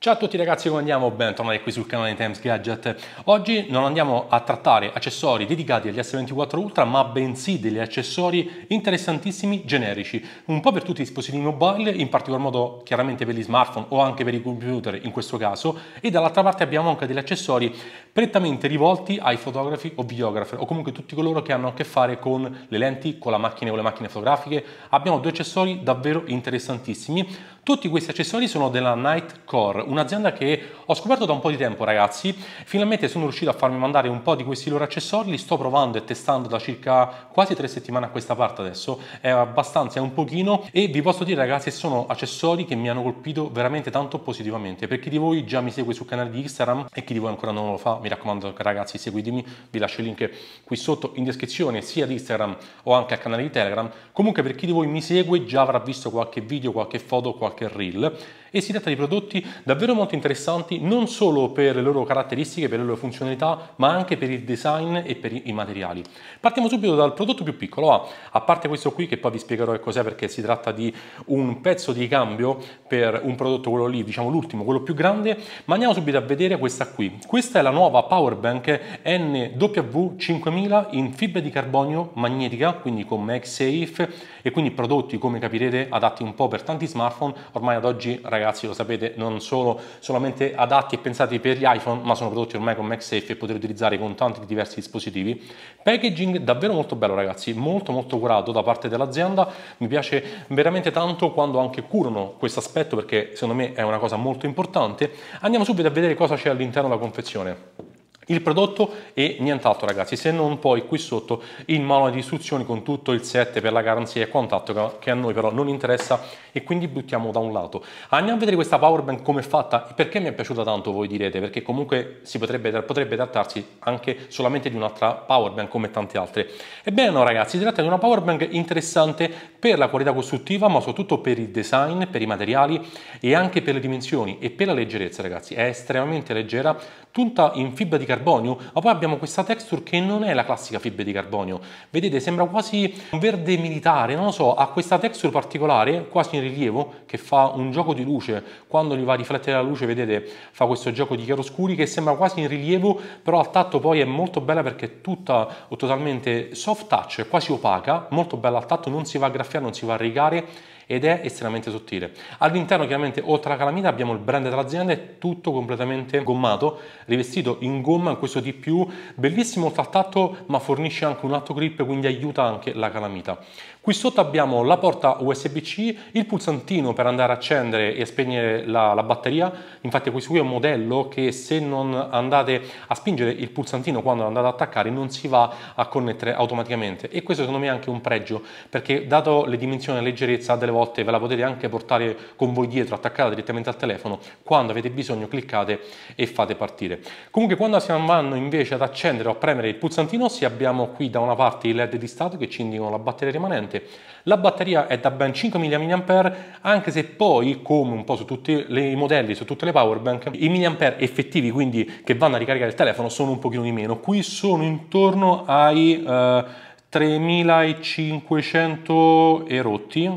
Ciao a tutti ragazzi, come andiamo? Bentornati qui sul canale di Times Gadget. Oggi non andiamo a trattare accessori dedicati agli S24 Ultra, ma bensì degli accessori interessantissimi generici, un po' per tutti i dispositivi mobile, in particolar modo chiaramente per gli smartphone o anche per i computer in questo caso, e dall'altra parte abbiamo anche degli accessori prettamente rivolti ai fotografi o videografi, o comunque tutti coloro che hanno a che fare con le lenti, con la macchina o le macchine fotografiche. Abbiamo due accessori davvero interessantissimi, tutti questi accessori sono della Nightcore, un'azienda che ho scoperto da un po' di tempo ragazzi, finalmente sono riuscito a farmi mandare un po' di questi loro accessori, li sto provando e testando da circa quasi tre settimane a questa parte adesso, è abbastanza, è un pochino e vi posso dire ragazzi sono accessori che mi hanno colpito veramente tanto positivamente, per chi di voi già mi segue sul canale di Instagram e chi di voi ancora non lo fa, mi raccomando ragazzi seguitemi, vi lascio il link qui sotto in descrizione sia di Instagram o anche al canale di Telegram, comunque per chi di voi mi segue già avrà visto qualche video, qualche foto, qualche qualche reel e si tratta di prodotti davvero molto interessanti non solo per le loro caratteristiche, per le loro funzionalità, ma anche per il design e per i materiali. Partiamo subito dal prodotto più piccolo, a parte questo qui che poi vi spiegherò che cos'è perché si tratta di un pezzo di cambio per un prodotto, quello lì, diciamo l'ultimo, quello più grande, ma andiamo subito a vedere questa qui. Questa è la nuova Powerbank NW5000 in fibra di carbonio magnetica, quindi con MagSafe e quindi prodotti, come capirete, adatti un po' per tanti smartphone, ormai ad oggi ragazzi ragazzi lo sapete non sono solamente adatti e pensati per gli iPhone ma sono prodotti ormai con MagSafe e potete utilizzare con tanti diversi dispositivi. Packaging davvero molto bello ragazzi, molto molto curato da parte dell'azienda, mi piace veramente tanto quando anche curano questo aspetto perché secondo me è una cosa molto importante. Andiamo subito a vedere cosa c'è all'interno della confezione. Il prodotto e nient'altro ragazzi, se non poi qui sotto il manuale di istruzioni con tutto il set per la garanzia e contatto che a noi però non interessa e quindi buttiamo da un lato. Andiamo a vedere questa power bank come è fatta e perché mi è piaciuta tanto voi direte, perché comunque si potrebbe, potrebbe trattarsi anche solamente di un'altra power bank come tante altre. Ebbene no ragazzi, si tratta di una power bank interessante per la qualità costruttiva ma soprattutto per il design, per i materiali e anche per le dimensioni e per la leggerezza ragazzi, è estremamente leggera, tutta in fibra di carbonio carbonio, ma poi abbiamo questa texture che non è la classica fibbia di carbonio. Vedete, sembra quasi un verde militare, non lo so, ha questa texture particolare, quasi in rilievo, che fa un gioco di luce. Quando gli va a riflettere la luce, vedete, fa questo gioco di chiaroscuri che sembra quasi in rilievo, però al tatto poi è molto bella perché è tutta o totalmente soft touch, quasi opaca, molto bella al tatto, non si va a graffiare, non si va a rigare ed è estremamente sottile. All'interno chiaramente oltre alla calamita abbiamo il brand dell'azienda, è tutto completamente gommato, rivestito in gomma, in questo di più, bellissimo al tatto ma fornisce anche un alto grip quindi aiuta anche la calamita. Qui sotto abbiamo la porta USB-C, il pulsantino per andare a accendere e spegnere la, la batteria, infatti questo qui è un modello che se non andate a spingere il pulsantino quando andate ad attaccare non si va a connettere automaticamente e questo secondo me è anche un pregio perché dato le dimensioni e la leggerezza delle volte volte ve la potete anche portare con voi dietro, attaccata direttamente al telefono, quando avete bisogno cliccate e fate partire. Comunque quando si vanno invece ad accendere o a premere il pulsantino si abbiamo qui da una parte i led di stato che ci indicano la batteria rimanente, la batteria è da ben 5 mAh anche se poi come un po' su tutti i modelli, su tutte le powerbank, i mAh effettivi quindi che vanno a ricaricare il telefono sono un pochino di meno, qui sono intorno ai... Eh, 3500 e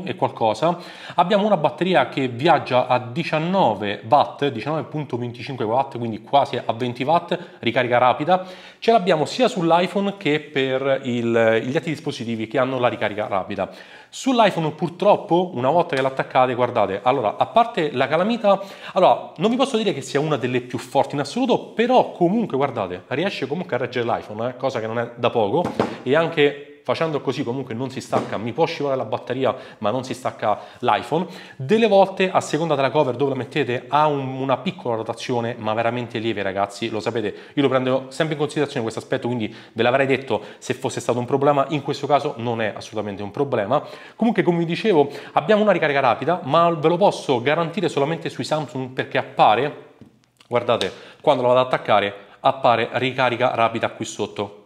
e qualcosa. Abbiamo una batteria che viaggia a 19 watt, 19.25 watt, quindi quasi a 20 watt, ricarica rapida. Ce l'abbiamo sia sull'iPhone che per il, gli altri dispositivi che hanno la ricarica rapida. Sull'iPhone purtroppo, una volta che l'attaccate, guardate, allora, a parte la calamita, allora, non vi posso dire che sia una delle più forti in assoluto, però comunque, guardate, riesce comunque a reggere l'iPhone, eh, cosa che non è da poco, e anche facendo così comunque non si stacca, mi può scivolare la batteria ma non si stacca l'iPhone. Delle volte a seconda della cover dove la mettete ha un, una piccola rotazione ma veramente lieve ragazzi, lo sapete, io lo prendo sempre in considerazione questo aspetto quindi ve l'avrei detto se fosse stato un problema, in questo caso non è assolutamente un problema. Comunque come vi dicevo abbiamo una ricarica rapida ma ve lo posso garantire solamente sui Samsung perché appare, guardate, quando lo vado ad attaccare appare ricarica rapida qui sotto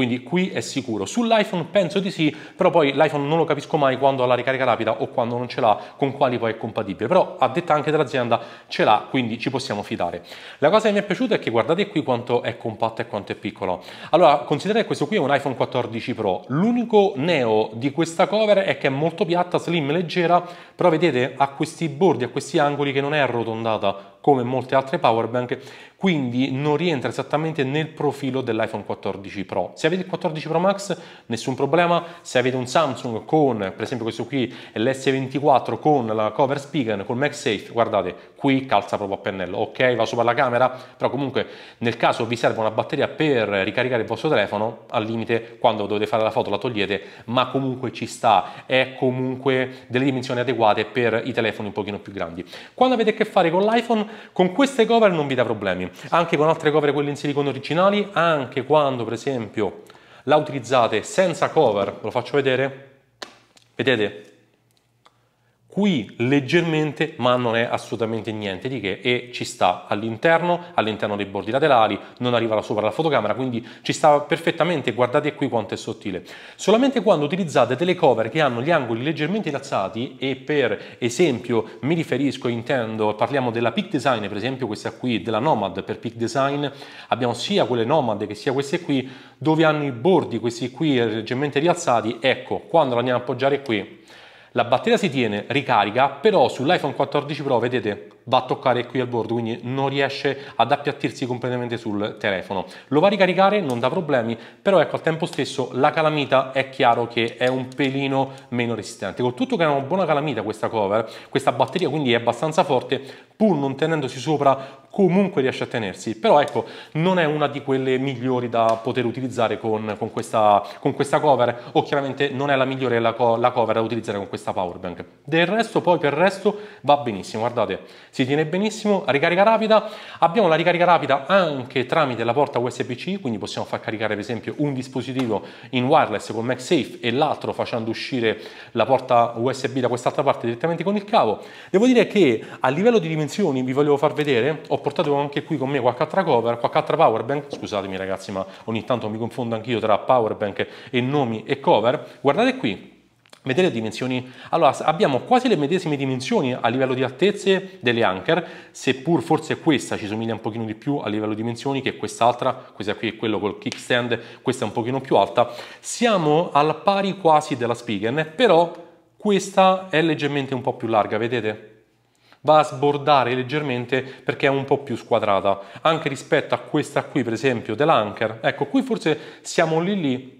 quindi qui è sicuro. Sull'iPhone penso di sì, però poi l'iPhone non lo capisco mai quando ha la ricarica rapida o quando non ce l'ha, con quali poi è compatibile. Però a detta anche dell'azienda ce l'ha, quindi ci possiamo fidare. La cosa che mi è piaciuta è che guardate qui quanto è compatto e quanto è piccolo. Allora, considerate questo qui è un iPhone 14 Pro. L'unico neo di questa cover è che è molto piatta, slim, leggera, però vedete ha questi bordi, ha questi angoli che non è arrotondata come molte altre powerbank, quindi non rientra esattamente nel profilo dell'iPhone 14 Pro. Se avete il 14 Pro Max, nessun problema. Se avete un Samsung con, per esempio questo qui, l'S24 con la cover Spigen, col MagSafe, guardate, qui calza proprio a pennello. Ok, va sopra la camera, però comunque nel caso vi serve una batteria per ricaricare il vostro telefono, al limite quando dovete fare la foto la togliete, ma comunque ci sta, è comunque delle dimensioni adeguate per i telefoni un pochino più grandi. Quando avete a che fare con l'iPhone, con queste cover non vi dà problemi, anche con altre cover quelle in silicone originali, anche quando per esempio la utilizzate senza cover, ve lo faccio vedere, vedete qui leggermente ma non è assolutamente niente di che e ci sta all'interno, all'interno dei bordi laterali, non arriva da sopra la fotocamera quindi ci sta perfettamente, guardate qui quanto è sottile. Solamente quando utilizzate delle cover che hanno gli angoli leggermente rialzati e per esempio mi riferisco, intendo, parliamo della Peak Design per esempio questa qui, della Nomad per Peak Design, abbiamo sia quelle Nomad che sia queste qui dove hanno i bordi questi qui leggermente rialzati, ecco quando la andiamo a appoggiare qui la batteria si tiene, ricarica, però sull'iPhone 14 Pro vedete va a toccare qui al bordo, quindi non riesce ad appiattirsi completamente sul telefono. Lo va a ricaricare, non dà problemi, però ecco al tempo stesso la calamita è chiaro che è un pelino meno resistente. Con tutto che è una buona calamita questa cover, questa batteria quindi è abbastanza forte, pur non tenendosi sopra comunque riesce a tenersi, però ecco non è una di quelle migliori da poter utilizzare con, con, questa, con questa, cover o chiaramente non è la migliore la, la cover da utilizzare con questa powerbank. Del resto poi per il resto va benissimo, guardate, si si tiene benissimo. Ricarica rapida, abbiamo la ricarica rapida anche tramite la porta USB-C, quindi possiamo far caricare per esempio un dispositivo in wireless con MagSafe e l'altro facendo uscire la porta USB da quest'altra parte direttamente con il cavo. Devo dire che a livello di dimensioni vi volevo far vedere, ho portato anche qui con me qualche altra cover, qualche altra power bank, scusatemi ragazzi ma ogni tanto mi confondo anch'io tra power bank e nomi e cover. Guardate qui, Vedete le dimensioni? Allora, abbiamo quasi le medesime dimensioni a livello di altezze delle Anker, seppur forse questa ci somiglia un pochino di più a livello di dimensioni che quest'altra, questa qui è quello col kickstand, questa è un pochino più alta. Siamo al pari quasi della Spigen, però questa è leggermente un po' più larga, vedete? Va a sbordare leggermente perché è un po' più squadrata, anche rispetto a questa qui, per esempio, dell'Anker. Ecco, qui forse siamo lì lì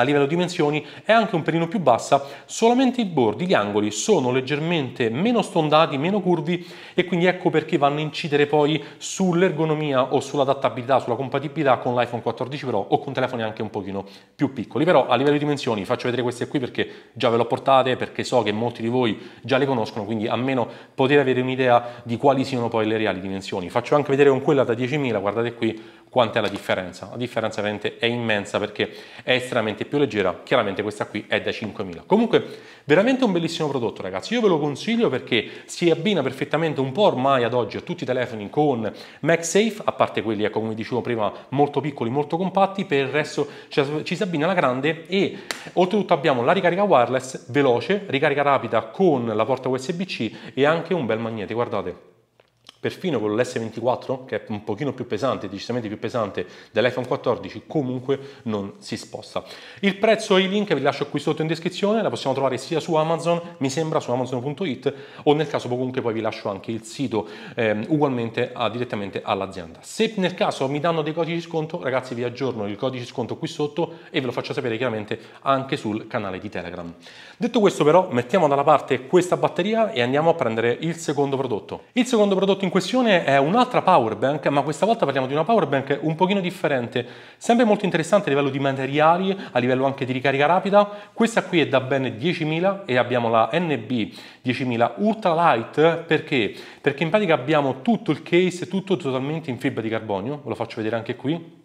a livello di dimensioni è anche un pelino più bassa, solamente i bordi, gli angoli sono leggermente meno stondati, meno curvi e quindi ecco perché vanno a incidere poi sull'ergonomia o sull'adattabilità, sulla compatibilità con l'iPhone 14 Pro o con telefoni anche un pochino più piccoli. Però a livello di dimensioni faccio vedere queste qui perché già ve le ho portate, perché so che molti di voi già le conoscono, quindi almeno potete avere un'idea di quali siano poi le reali dimensioni. Faccio anche vedere con quella da 10.000, guardate qui, Quant'è la differenza? La differenza veramente è immensa perché è estremamente più leggera, chiaramente questa qui è da 5.000. Comunque veramente un bellissimo prodotto ragazzi, io ve lo consiglio perché si abbina perfettamente un po' ormai ad oggi a tutti i telefoni con MagSafe, a parte quelli ecco, come dicevo prima molto piccoli, molto compatti, per il resto ci si abbina la grande e oltretutto abbiamo la ricarica wireless veloce, ricarica rapida con la porta USB-C e anche un bel magnete, guardate perfino con l'S24, che è un pochino più pesante, decisamente più pesante dell'iPhone 14, comunque non si sposta. Il prezzo e i link vi lascio qui sotto in descrizione, la possiamo trovare sia su Amazon, mi sembra su amazon.it, o nel caso comunque poi vi lascio anche il sito ehm, ugualmente a, direttamente all'azienda. Se nel caso mi danno dei codici di sconto, ragazzi vi aggiorno il codice di sconto qui sotto e ve lo faccio sapere chiaramente anche sul canale di Telegram. Detto questo però, mettiamo dalla parte questa batteria e andiamo a prendere il secondo prodotto. Il secondo prodotto in in questione è un'altra power bank, ma questa volta parliamo di una power bank un pochino differente, sempre molto interessante a livello di materiali, a livello anche di ricarica rapida. Questa qui è da ben 10.000 e abbiamo la NB 10.000 Ultra Light, perché? Perché in pratica abbiamo tutto il case, tutto totalmente in fibra di carbonio, ve lo faccio vedere anche qui.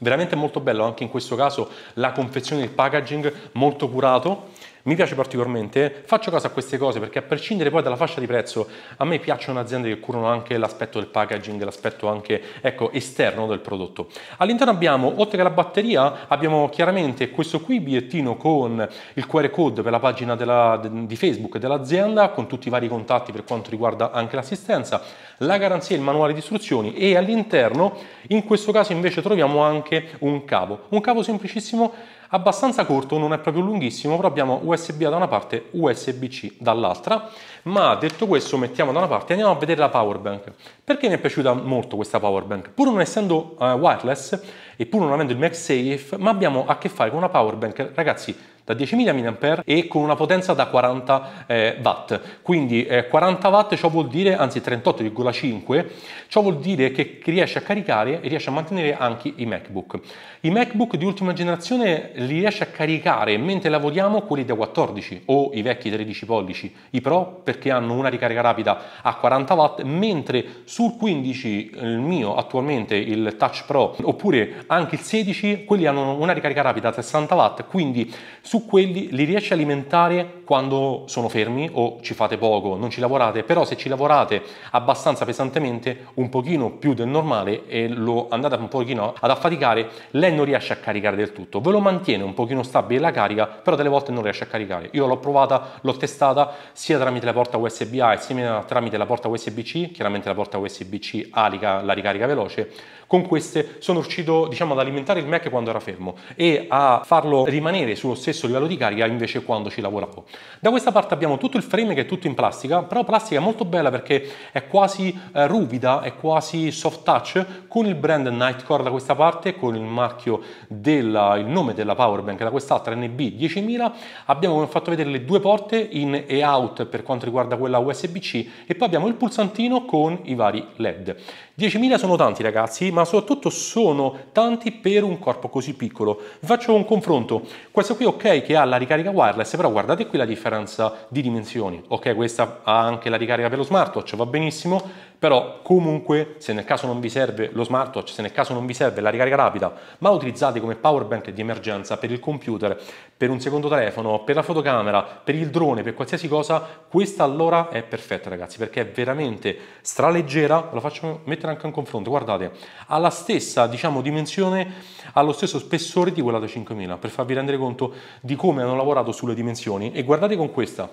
Veramente molto bello anche in questo caso la confezione il packaging, molto curato mi piace particolarmente, faccio caso a queste cose perché a prescindere poi dalla fascia di prezzo, a me piacciono aziende che curano anche l'aspetto del packaging, l'aspetto anche ecco, esterno del prodotto. All'interno abbiamo, oltre che la batteria, abbiamo chiaramente questo qui bigliettino con il QR code per la pagina della, di Facebook dell'azienda, con tutti i vari contatti per quanto riguarda anche l'assistenza, la garanzia, il manuale di istruzioni e all'interno, in questo caso invece troviamo anche un cavo, un cavo semplicissimo abbastanza corto, non è proprio lunghissimo, però abbiamo USB da una parte, USB-C dall'altra. Ma detto questo, mettiamo da una parte e andiamo a vedere la power bank. Perché mi è piaciuta molto questa power bank? Pur non essendo uh, wireless e pur non avendo il MagSafe, ma abbiamo a che fare con una power bank, ragazzi, da 10.000 mAh e con una potenza da 40 eh, watt. Quindi eh, 40 watt ciò vuol dire, anzi 38,5, ciò vuol dire che riesce a caricare e riesce a mantenere anche i MacBook. I MacBook di ultima generazione li riesce a caricare mentre lavoriamo quelli da 14 o i vecchi 13 pollici, i Pro per perché hanno una ricarica rapida a 40 watt, mentre sul 15 il mio attualmente il Touch Pro oppure anche il 16 quelli hanno una ricarica rapida a 60 watt, quindi su quelli li riesce a alimentare quando sono fermi o ci fate poco, non ci lavorate, però se ci lavorate abbastanza pesantemente, un pochino più del normale e lo andate un pochino ad affaticare, lei non riesce a caricare del tutto, ve lo mantiene un pochino stabile la carica, però delle volte non riesce a caricare. Io l'ho provata, l'ho testata sia tramite la porta USB A e sia tramite la porta USB-C, chiaramente la porta USB-C ha la ricarica veloce, con queste sono riuscito diciamo ad alimentare il Mac quando era fermo e a farlo rimanere sullo stesso livello di carica invece quando ci lavoravo. Da questa parte abbiamo tutto il frame che è tutto in plastica, però plastica è molto bella perché è quasi eh, ruvida, è quasi soft touch, con il brand Nightcore da questa parte, con il marchio del nome della powerbank da quest'altra NB10000, abbiamo come ho fatto vedere le due porte in e out per quanto riguarda quella USB-C e poi abbiamo il pulsantino con i vari LED. 10.000 sono tanti ragazzi, ma soprattutto sono tanti per un corpo così piccolo. Vi faccio un confronto. Questo qui ok che ha la ricarica wireless, però guardate qui la differenza di dimensioni. Ok, questa ha anche la ricarica per lo smartwatch, va benissimo, però comunque se nel caso non vi serve lo smartwatch, se nel caso non vi serve la ricarica rapida, ma la utilizzate come power bank di emergenza per il computer, per un secondo telefono, per la fotocamera, per il drone, per qualsiasi cosa, questa allora è perfetta ragazzi, perché è veramente straleggera, la faccio mettere anche in confronto, guardate, ha la stessa diciamo dimensione, ha lo stesso spessore di quella da 5000, per farvi rendere conto di come hanno lavorato sulle dimensioni e guardate guardate con questa.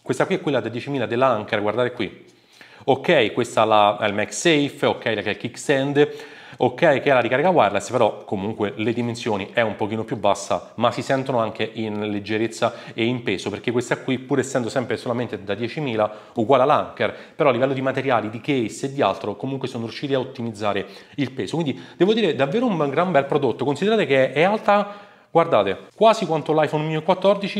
Questa qui è quella da 10.000 dell'Anker, guardate qui. Ok, questa la, è il MagSafe, ok, la che è il kickstand, ok, che è la ricarica wireless, però comunque le dimensioni è un pochino più bassa, ma si sentono anche in leggerezza e in peso, perché questa qui, pur essendo sempre solamente da 10.000, uguale all'Anker, però a livello di materiali, di case e di altro, comunque sono riusciti a ottimizzare il peso. Quindi devo dire davvero un gran bel prodotto, considerate che è alta Guardate, quasi quanto l'iPhone mio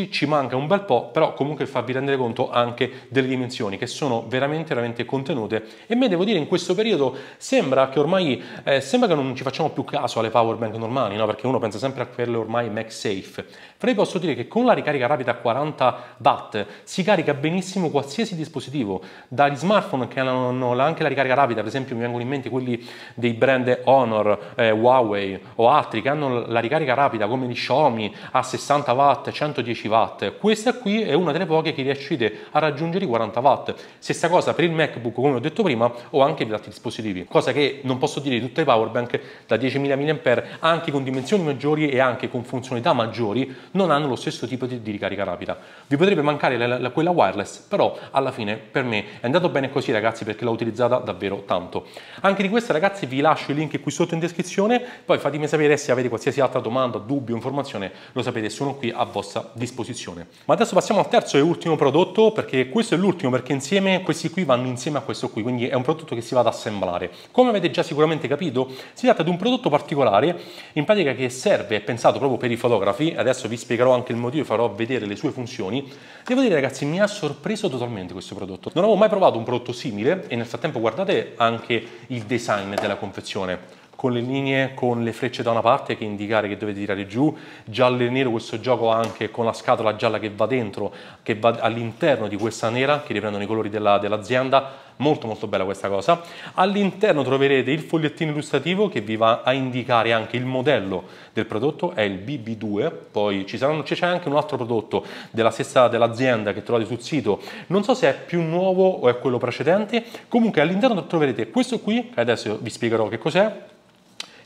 ci manca un bel po', però comunque farvi rendere conto anche delle dimensioni che sono veramente veramente contenute e me devo dire in questo periodo sembra che ormai eh, sembra che non ci facciamo più caso alle power bank normali, no? Perché uno pensa sempre a quelle ormai MagSafe. Però vi posso dire che con la ricarica rapida a 40 watt si carica benissimo qualsiasi dispositivo, dagli smartphone che hanno anche la ricarica rapida, per esempio mi vengono in mente quelli dei brand Honor, eh, Huawei o altri che hanno la ricarica rapida come dicevo Xiaomi a 60 watt, 110 watt, questa qui è una delle poche che riuscite a raggiungere i 40 watt. Stessa cosa per il MacBook, come ho detto prima, o anche per altri dispositivi, cosa che non posso dire di tutte le powerbank da 10.000 mAh, anche con dimensioni maggiori e anche con funzionalità maggiori, non hanno lo stesso tipo di, di ricarica rapida. Vi potrebbe mancare la, la, quella wireless, però alla fine per me è andato bene così ragazzi perché l'ho utilizzata davvero tanto. Anche di questa ragazzi vi lascio il link qui sotto in descrizione, poi fatemi sapere se avete qualsiasi altra domanda, dubbio, informazione informazione, lo sapete, sono qui a vostra disposizione. Ma adesso passiamo al terzo e ultimo prodotto, perché questo è l'ultimo, perché insieme questi qui vanno insieme a questo qui, quindi è un prodotto che si va ad assemblare. Come avete già sicuramente capito, si tratta di un prodotto particolare, in pratica che serve, è pensato proprio per i fotografi, adesso vi spiegherò anche il motivo e farò vedere le sue funzioni. Devo dire ragazzi, mi ha sorpreso totalmente questo prodotto. Non avevo mai provato un prodotto simile e nel frattempo guardate anche il design della confezione con le linee, con le frecce da una parte che indicare che dovete tirare giù, giallo e nero questo gioco anche con la scatola gialla che va dentro, che va all'interno di questa nera, che riprendono i colori dell'azienda, molto molto bella questa cosa. All'interno troverete il fogliettino illustrativo che vi va a indicare anche il modello del prodotto, è il BB2, poi ci saranno, c'è anche un altro prodotto della stessa dell'azienda che trovate sul sito, non so se è più nuovo o è quello precedente, comunque all'interno troverete questo qui, che adesso vi spiegherò che cos'è,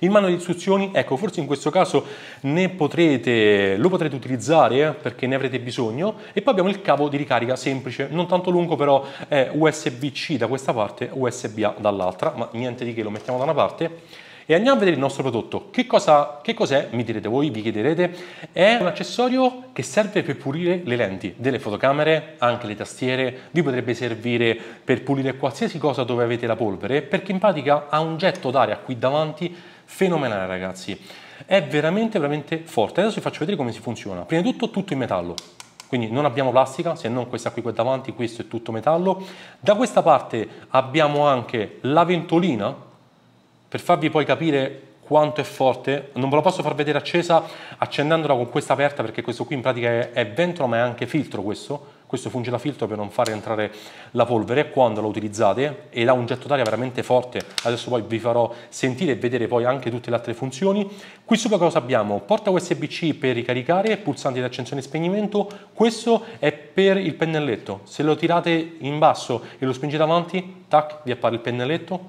in mano di istruzioni, ecco, forse in questo caso ne potrete, lo potrete utilizzare eh, perché ne avrete bisogno e poi abbiamo il cavo di ricarica semplice, non tanto lungo però è USB-C da questa parte, USB-A dall'altra, ma niente di che, lo mettiamo da una parte e andiamo a vedere il nostro prodotto. Che, cosa, che cos'è? Mi direte voi, vi chiederete. È un accessorio che serve per pulire le lenti delle fotocamere, anche le tastiere. Vi potrebbe servire per pulire qualsiasi cosa dove avete la polvere, perché in pratica ha un getto d'aria qui davanti fenomenale ragazzi, è veramente veramente forte. Adesso vi faccio vedere come si funziona. Prima di tutto tutto in metallo, quindi non abbiamo plastica se non questa qui qua davanti, questo è tutto metallo. Da questa parte abbiamo anche la ventolina, per farvi poi capire quanto è forte, non ve la posso far vedere accesa accendendola con questa aperta perché questo qui in pratica è, è ventola ma è anche filtro questo, questo funge da filtro per non far entrare la polvere quando la utilizzate ed ha un getto d'aria veramente forte. Adesso poi vi farò sentire e vedere poi anche tutte le altre funzioni. Qui sopra cosa abbiamo? Porta USB-C per ricaricare, pulsanti di accensione e spegnimento. Questo è per il pennelletto. Se lo tirate in basso e lo spingete avanti, tac, vi appare il pennelletto.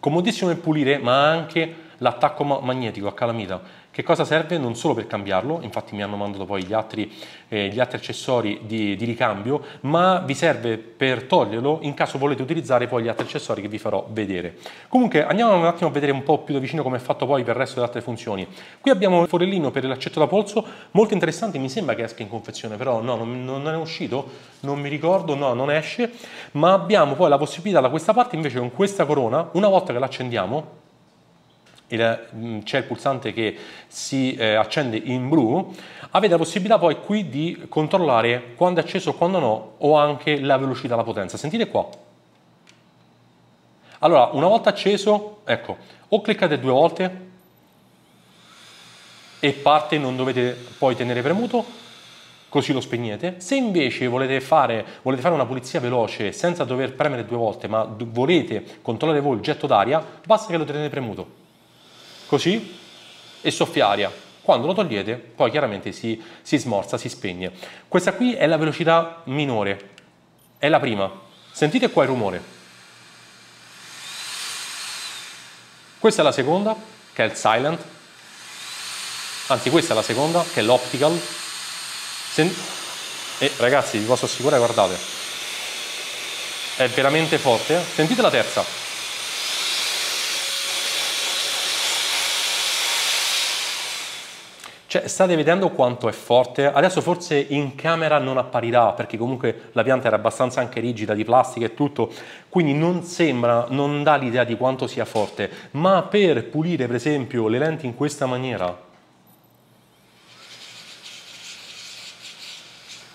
Comodissimo nel pulire, ma anche l'attacco magnetico a calamita che cosa serve? Non solo per cambiarlo, infatti mi hanno mandato poi gli altri, eh, gli altri accessori di, di, ricambio, ma vi serve per toglierlo in caso volete utilizzare poi gli altri accessori che vi farò vedere. Comunque andiamo un attimo a vedere un po' più da vicino come è fatto poi per il resto delle altre funzioni. Qui abbiamo il forellino per l'accetto da polso, molto interessante, mi sembra che esca in confezione, però no, non, non è uscito, non mi ricordo, no, non esce, ma abbiamo poi la possibilità da questa parte invece con questa corona, una volta che l'accendiamo, Mm, c'è il pulsante che si eh, accende in blu, avete la possibilità poi qui di controllare quando è acceso o quando no, o anche la velocità, la potenza. Sentite qua. Allora, una volta acceso, ecco, o cliccate due volte e parte, non dovete poi tenere premuto, così lo spegnete. Se invece volete fare, volete fare, una pulizia veloce senza dover premere due volte, ma volete controllare voi il getto d'aria, basta che lo tenete premuto così e soffia aria. Quando lo togliete, poi chiaramente si, si smorza, si spegne. Questa qui è la velocità minore, è la prima. Sentite qua il rumore. Questa è la seconda, che è il silent. Anzi, questa è la seconda, che è l'optical. Sen e eh, ragazzi, vi posso assicurare, guardate. È veramente forte. Eh. Sentite la terza. Cioè, state vedendo quanto è forte? Adesso forse in camera non apparirà, perché comunque la pianta era abbastanza anche rigida di plastica e tutto, quindi non sembra, non dà l'idea di quanto sia forte, ma per pulire per esempio le lenti in questa maniera,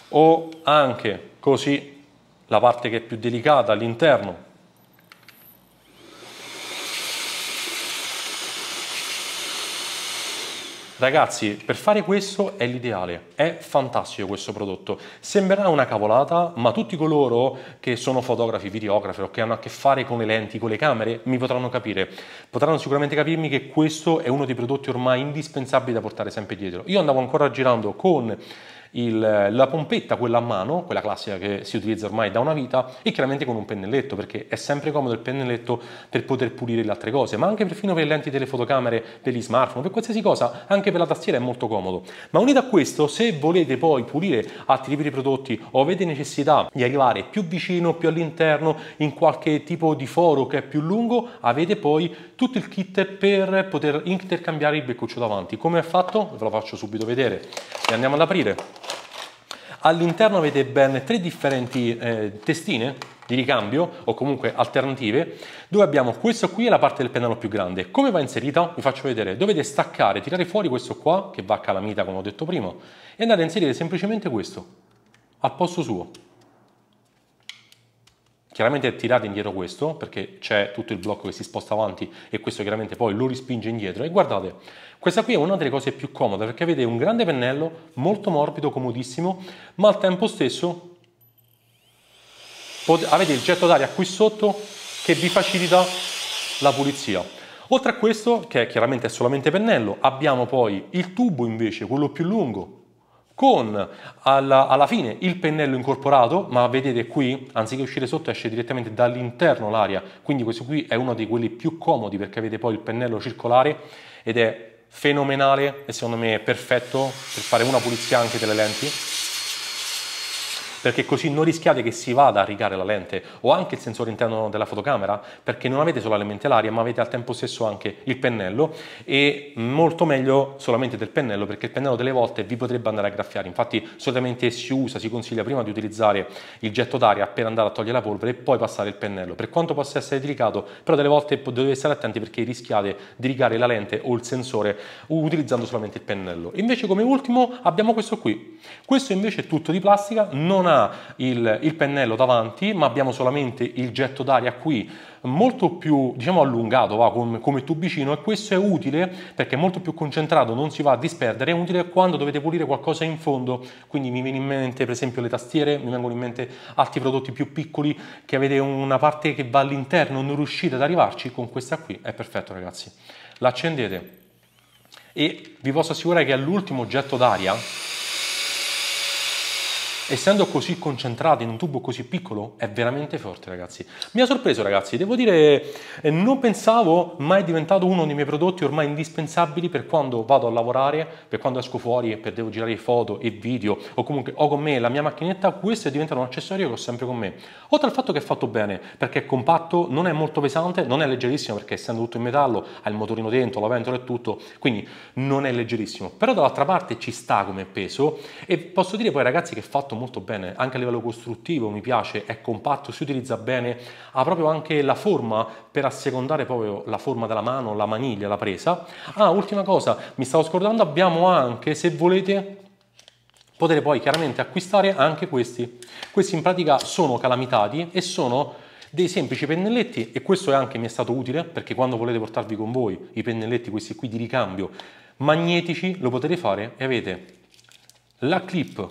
o anche così la parte che è più delicata all'interno, Ragazzi, per fare questo è l'ideale, è fantastico questo prodotto. Sembrerà una cavolata, ma tutti coloro che sono fotografi, videografi o che hanno a che fare con le lenti, con le camere, mi potranno capire. Potranno sicuramente capirmi che questo è uno dei prodotti ormai indispensabili da portare sempre dietro. Io andavo ancora girando con il, la pompetta, quella a mano, quella classica che si utilizza ormai da una vita, e chiaramente con un pennelletto, perché è sempre comodo il pennelletto per poter pulire le altre cose, ma anche perfino per le lenti delle fotocamere, degli smartphone, per qualsiasi cosa, anche per la tastiera è molto comodo. Ma unito a questo, se volete poi pulire altri tipi di prodotti o avete necessità di arrivare più vicino, più all'interno, in qualche tipo di foro che è più lungo, avete poi tutto il kit per poter intercambiare il beccuccio davanti. Come è fatto? Ve lo faccio subito vedere. E andiamo ad aprire. All'interno avete ben tre differenti eh, testine di ricambio o comunque alternative dove abbiamo questo qui è la parte del pennello più grande come va inserita vi faccio vedere dovete staccare tirare fuori questo qua che va a calamita come ho detto prima e andate a inserire semplicemente questo al posto suo Chiaramente tirate indietro questo perché c'è tutto il blocco che si sposta avanti e questo chiaramente poi lo rispinge indietro. E guardate, questa qui è una delle cose più comode perché avete un grande pennello molto morbido, comodissimo, ma al tempo stesso avete il getto d'aria qui sotto che vi facilita la pulizia. Oltre a questo, che chiaramente è solamente pennello, abbiamo poi il tubo invece, quello più lungo, con alla, alla, fine il pennello incorporato, ma vedete qui, anziché uscire sotto, esce direttamente dall'interno l'aria, quindi questo qui è uno di quelli più comodi perché avete poi il pennello circolare ed è fenomenale e secondo me è perfetto per fare una pulizia anche delle lenti perché così non rischiate che si vada a rigare la lente o anche il sensore interno della fotocamera, perché non avete solamente l'aria, ma avete al tempo stesso anche il pennello e molto meglio solamente del pennello, perché il pennello delle volte vi potrebbe andare a graffiare. Infatti solitamente si usa, si consiglia prima di utilizzare il getto d'aria per andare a togliere la polvere e poi passare il pennello. Per quanto possa essere delicato, però delle volte dovete stare attenti perché rischiate di rigare la lente o il sensore utilizzando solamente il pennello. Invece come ultimo abbiamo questo qui. Questo invece è tutto di plastica, non ha ha il, il pennello davanti, ma abbiamo solamente il getto d'aria qui molto più diciamo allungato va, come, come, tubicino e questo è utile perché è molto più concentrato non si va a disperdere è utile quando dovete pulire qualcosa in fondo quindi mi viene in mente per esempio le tastiere mi vengono in mente altri prodotti più piccoli che avete una parte che va all'interno non riuscite ad arrivarci con questa qui è perfetto ragazzi l'accendete e vi posso assicurare che all'ultimo getto d'aria essendo così concentrati in un tubo così piccolo, è veramente forte, ragazzi. Mi ha sorpreso, ragazzi, devo dire, eh, non pensavo mai diventato uno dei miei prodotti ormai indispensabili per quando vado a lavorare, per quando esco fuori e per devo girare foto e video, o comunque ho con me la mia macchinetta, questo è diventato un accessorio che ho sempre con me. Oltre al fatto che è fatto bene, perché è compatto, non è molto pesante, non è leggerissimo perché essendo tutto in metallo, ha il motorino dentro, la ventola e tutto, quindi non è leggerissimo. Però dall'altra parte ci sta come peso e posso dire poi ragazzi che è fatto molto molto bene, anche a livello costruttivo mi piace, è compatto, si utilizza bene, ha proprio anche la forma per assecondare proprio la forma della mano, la maniglia, la presa. Ah, ultima cosa, mi stavo scordando, abbiamo anche, se volete, potete poi chiaramente acquistare anche questi. Questi in pratica sono calamitati e sono dei semplici pennelletti e questo è anche mi è stato utile perché quando volete portarvi con voi i pennelletti questi qui di ricambio magnetici lo potete fare e avete la clip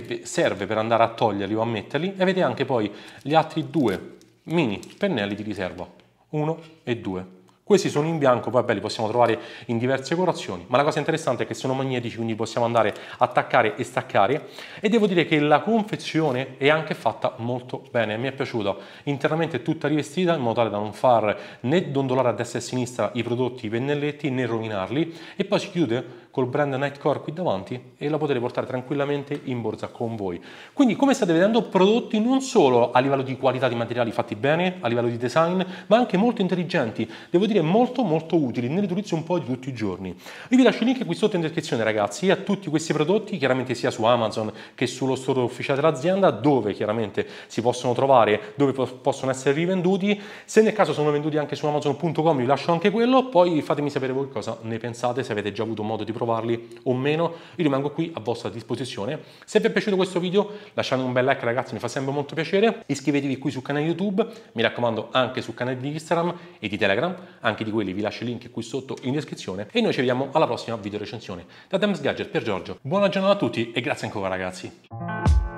che serve per andare a toglierli o a metterli e avete anche poi gli altri due mini pennelli di riserva, uno e due. Questi sono in bianco, poi beh, li possiamo trovare in diverse colorazioni, ma la cosa interessante è che sono magnetici, quindi possiamo andare a attaccare e staccare e devo dire che la confezione è anche fatta molto bene, mi è piaciuta, internamente tutta rivestita in modo tale da non far né dondolare a destra e a sinistra i prodotti, i pennelletti, né rovinarli e poi si chiude col brand Nightcore qui davanti e la potete portare tranquillamente in borsa con voi. Quindi come state vedendo prodotti non solo a livello di qualità di materiali fatti bene, a livello di design, ma anche molto intelligenti, devo dire molto molto utili nell'utilizzo un po' di tutti i giorni. Io vi lascio il link qui sotto in descrizione ragazzi a tutti questi prodotti, chiaramente sia su Amazon che sullo store ufficiale dell'azienda, dove chiaramente si possono trovare, dove possono essere rivenduti. Se nel caso sono venduti anche su amazon.com vi lascio anche quello, poi fatemi sapere voi cosa ne pensate, se avete già avuto modo di provare trovarli o meno. Io rimango qui a vostra disposizione. Se vi è piaciuto questo video lasciate un bel like ragazzi, mi fa sempre molto piacere. Iscrivetevi qui sul canale YouTube, mi raccomando anche sul canale di Instagram e di Telegram, anche di quelli vi lascio il link qui sotto in descrizione e noi ci vediamo alla prossima video recensione. Da Dems Gadget per Giorgio, buona giornata a tutti e grazie ancora ragazzi.